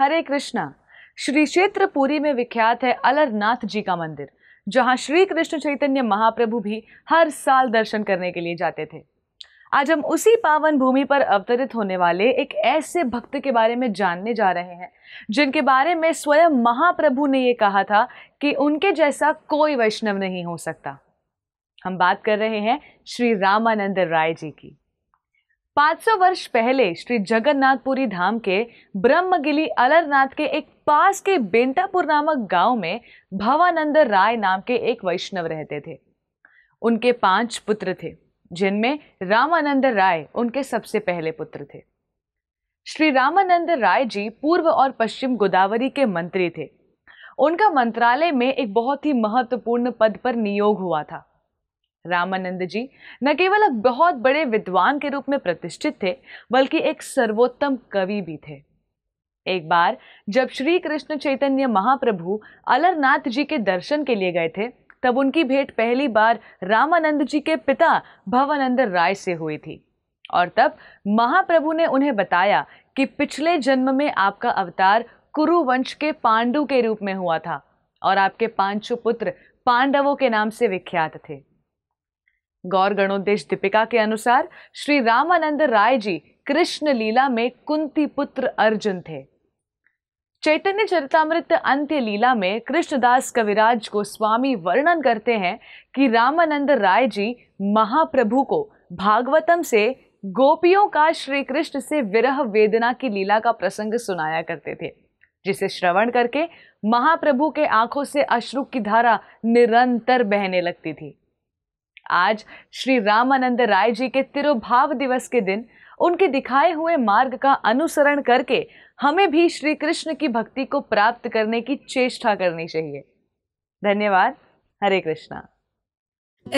हरे कृष्णा श्री क्षेत्र पुरी में विख्यात है अलरनाथ जी का मंदिर जहां श्री कृष्ण चैतन्य महाप्रभु भी हर साल दर्शन करने के लिए जाते थे आज हम उसी पावन भूमि पर अवतरित होने वाले एक ऐसे भक्त के बारे में जानने जा रहे हैं जिनके बारे में स्वयं महाप्रभु ने ये कहा था कि उनके जैसा कोई वैष्णव नहीं हो सकता हम बात कर रहे हैं श्री रामानंद राय जी की 500 वर्ष पहले श्री जगन्नाथपुरी धाम के ब्रह्मगिली अलरनाथ के एक पास के बेंटापुर नामक गांव में भवानंद राय नाम के एक वैष्णव रहते थे उनके पांच पुत्र थे जिनमें रामानंद राय उनके सबसे पहले पुत्र थे श्री रामानंद राय जी पूर्व और पश्चिम गोदावरी के मंत्री थे उनका मंत्रालय में एक बहुत ही महत्वपूर्ण पद पर नियोग हुआ था रामानंद जी न केवल एक बहुत बड़े विद्वान के रूप में प्रतिष्ठित थे बल्कि एक सर्वोत्तम कवि भी थे एक बार जब श्री कृष्ण चैतन्य महाप्रभु अलरनाथ जी के दर्शन के लिए गए थे तब उनकी भेंट पहली बार रामानंद जी के पिता भवानंद राय से हुई थी और तब महाप्रभु ने उन्हें बताया कि पिछले जन्म में आपका अवतार कुरु वंश के पांडु के रूप में हुआ था और आपके पांचों पुत्र पांडवों के नाम से विख्यात थे गौर गणोदेश दीपिका के अनुसार श्री रामानंद राय जी कृष्ण लीला में कुंती पुत्र अर्जुन थे चैतन्य चरितमृत अंत्य लीला में कृष्णदास कविराज को स्वामी वर्णन करते हैं कि रामानंद राय जी महाप्रभु को भागवतम से गोपियों का श्री कृष्ण से विरह वेदना की लीला का प्रसंग सुनाया करते थे जिसे श्रवण करके महाप्रभु के आंखों से अश्रु की धारा निरंतर बहने लगती थी आज श्री रामानंद राय जी के तिरुभाव दिवस के दिन उनके दिखाए हुए मार्ग का अनुसरण करके हमें भी श्री कृष्ण की भक्ति को प्राप्त करने की चेष्टा करनी चाहिए धन्यवाद हरे कृष्णा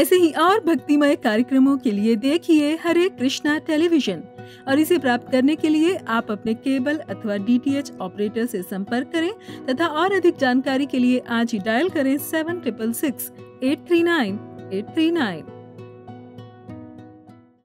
ऐसे ही और भक्तिमय कार्यक्रमों के लिए देखिए हरे कृष्णा टेलीविजन और इसे प्राप्त करने के लिए आप अपने केबल अथवा डीटीएच ऑपरेटर से संपर्क करें तथा और अधिक जानकारी के लिए आज ही डायल करें सेवन ट्रिपल सिक्स 839 839.